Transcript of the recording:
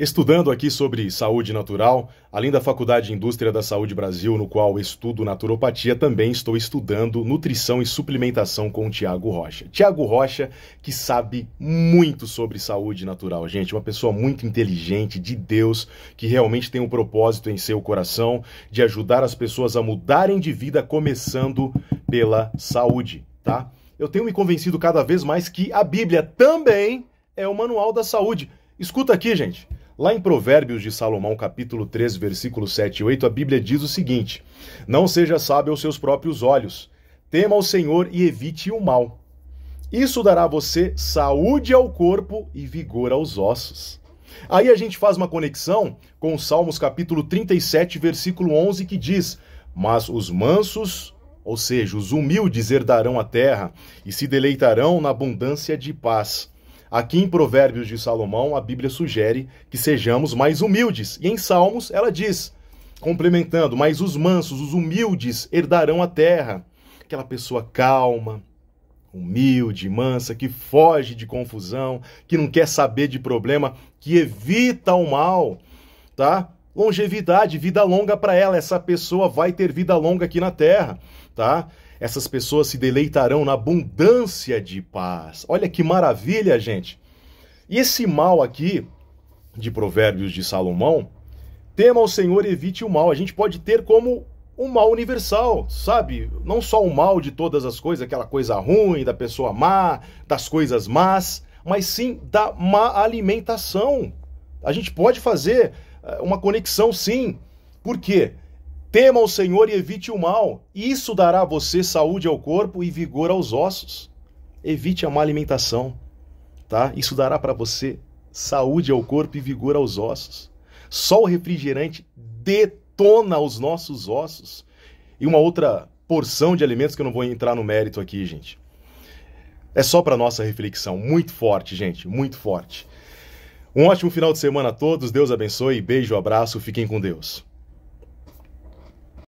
Estudando aqui sobre saúde natural, além da Faculdade de Indústria da Saúde Brasil, no qual estudo naturopatia, também estou estudando nutrição e suplementação com o Tiago Rocha. Tiago Rocha, que sabe muito sobre saúde natural, gente, uma pessoa muito inteligente, de Deus, que realmente tem um propósito em seu coração de ajudar as pessoas a mudarem de vida, começando pela saúde, tá? Eu tenho me convencido cada vez mais que a Bíblia também é o manual da saúde. Escuta aqui, gente. Lá em Provérbios de Salomão, capítulo 3, versículo 7 e 8, a Bíblia diz o seguinte: Não seja sábio aos seus próprios olhos, tema ao Senhor e evite o mal. Isso dará a você saúde ao corpo e vigor aos ossos. Aí a gente faz uma conexão com Salmos capítulo 37, versículo 11, que diz: Mas os mansos, ou seja, os humildes, herdarão a terra e se deleitarão na abundância de paz. Aqui em Provérbios de Salomão, a Bíblia sugere que sejamos mais humildes. E em Salmos, ela diz, complementando: Mas os mansos, os humildes, herdarão a terra. Aquela pessoa calma, humilde, mansa, que foge de confusão, que não quer saber de problema, que evita o mal, tá? Longevidade, vida longa para ela. Essa pessoa vai ter vida longa aqui na terra, tá? essas pessoas se deleitarão na abundância de paz. Olha que maravilha, gente! E esse mal aqui, de Provérbios de Salomão, tema o Senhor, evite o mal. A gente pode ter como um mal universal, sabe? Não só o mal de todas as coisas, aquela coisa ruim, da pessoa má, das coisas más, mas sim da má alimentação. A gente pode fazer eh, uma conexão, sim. Por quê? Tema o Senhor e evite o mal. Isso dará a você saúde ao corpo e vigor aos ossos. Evite a má alimentação, tá? Isso dará para você saúde ao corpo e vigor aos ossos. Só o refrigerante detona os nossos ossos. E uma outra porção de alimentos que eu não vou entrar no mérito aqui, gente. É só para nossa reflexão, muito forte, gente, muito forte. Um ótimo final de semana a todos, Deus abençoe, beijo, abraço, fiquem com Deus.